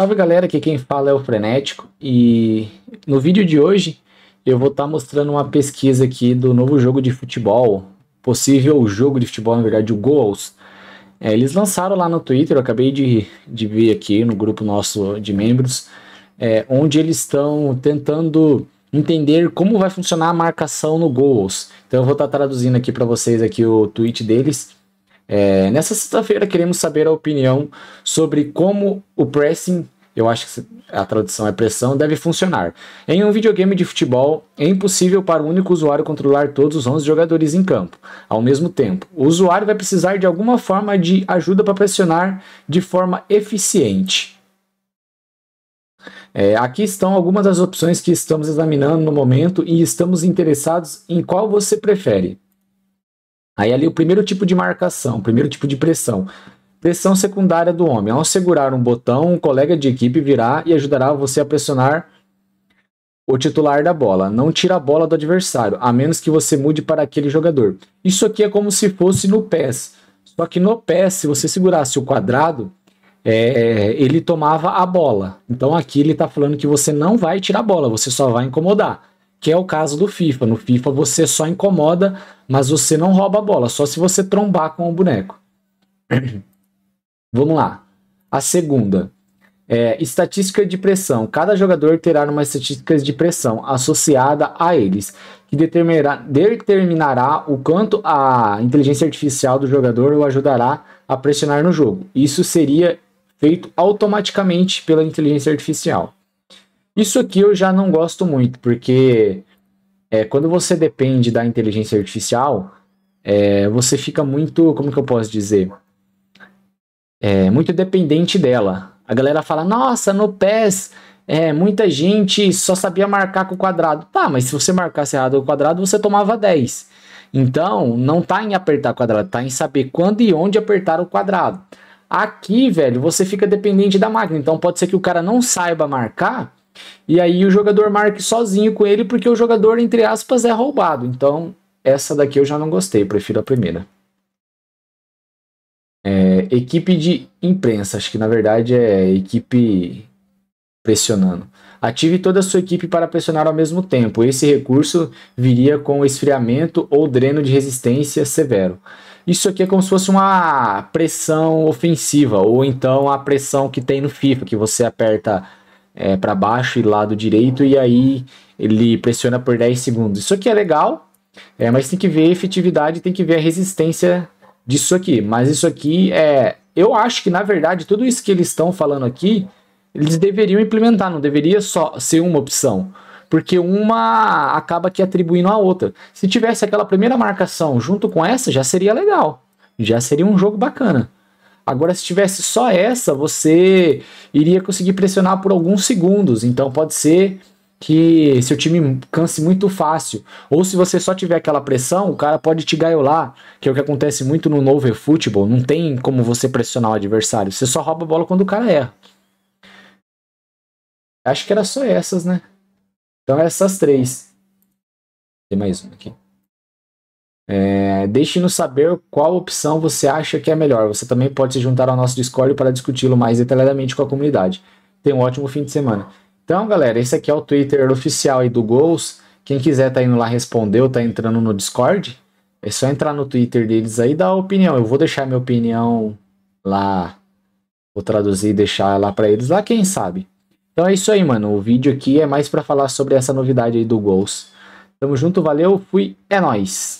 Salve galera, aqui quem fala é o Frenético e no vídeo de hoje eu vou estar tá mostrando uma pesquisa aqui do novo jogo de futebol, possível jogo de futebol, na verdade, o Goals. É, eles lançaram lá no Twitter, eu acabei de, de ver aqui no grupo nosso de membros, é, onde eles estão tentando entender como vai funcionar a marcação no Goals. Então eu vou estar tá traduzindo aqui para vocês aqui o tweet deles é, nessa sexta-feira queremos saber a opinião sobre como o pressing, eu acho que a tradução é pressão, deve funcionar. Em um videogame de futebol, é impossível para o único usuário controlar todos os 11 jogadores em campo ao mesmo tempo. O usuário vai precisar de alguma forma de ajuda para pressionar de forma eficiente. É, aqui estão algumas das opções que estamos examinando no momento e estamos interessados em qual você prefere. Aí ali o primeiro tipo de marcação, o primeiro tipo de pressão. Pressão secundária do homem. Ao segurar um botão, um colega de equipe virá e ajudará você a pressionar o titular da bola. Não tira a bola do adversário, a menos que você mude para aquele jogador. Isso aqui é como se fosse no Pés, Só que no Pés se você segurasse o quadrado, é, ele tomava a bola. Então aqui ele está falando que você não vai tirar a bola, você só vai incomodar que é o caso do FIFA. No FIFA você só incomoda, mas você não rouba a bola, só se você trombar com o boneco. Vamos lá. A segunda. É, estatística de pressão. Cada jogador terá uma estatística de pressão associada a eles, que determinará, determinará o quanto a inteligência artificial do jogador o ajudará a pressionar no jogo. Isso seria feito automaticamente pela inteligência artificial. Isso aqui eu já não gosto muito, porque é, quando você depende da inteligência artificial, é, você fica muito, como que eu posso dizer? É, muito dependente dela. A galera fala, nossa, no PES, é, muita gente só sabia marcar com o quadrado. Tá, mas se você marcasse errado o quadrado, você tomava 10. Então, não tá em apertar o quadrado, tá em saber quando e onde apertar o quadrado. Aqui, velho, você fica dependente da máquina. Então, pode ser que o cara não saiba marcar e aí o jogador marque sozinho com ele, porque o jogador, entre aspas, é roubado. Então, essa daqui eu já não gostei, prefiro a primeira. É, equipe de imprensa, acho que na verdade é equipe pressionando. Ative toda a sua equipe para pressionar ao mesmo tempo. Esse recurso viria com esfriamento ou dreno de resistência severo. Isso aqui é como se fosse uma pressão ofensiva, ou então a pressão que tem no FIFA, que você aperta é, para baixo e lado direito, e aí ele pressiona por 10 segundos. Isso aqui é legal, é, mas tem que ver a efetividade, tem que ver a resistência disso aqui. Mas isso aqui é. Eu acho que, na verdade, tudo isso que eles estão falando aqui, eles deveriam implementar, não deveria só ser uma opção. Porque uma acaba que atribuindo a outra. Se tivesse aquela primeira marcação junto com essa, já seria legal. Já seria um jogo bacana. Agora, se tivesse só essa, você iria conseguir pressionar por alguns segundos. Então, pode ser que seu time canse muito fácil. Ou se você só tiver aquela pressão, o cara pode te gaiolar, que é o que acontece muito no novo futebol. Não tem como você pressionar o adversário. Você só rouba a bola quando o cara erra. Acho que era só essas, né? Então, essas três. Tem mais uma aqui. É, Deixe-nos saber qual opção você acha que é melhor. Você também pode se juntar ao nosso Discord para discuti-lo mais detalhadamente com a comunidade. Tenha um ótimo fim de semana. Então, galera, esse aqui é o Twitter oficial aí do Gols. Quem quiser tá indo lá responder ou tá entrando no Discord, é só entrar no Twitter deles aí e dar opinião. Eu vou deixar minha opinião lá, vou traduzir e deixar lá para eles lá, quem sabe. Então é isso aí, mano. O vídeo aqui é mais para falar sobre essa novidade aí do Gols. Tamo junto, valeu, fui, é nóis!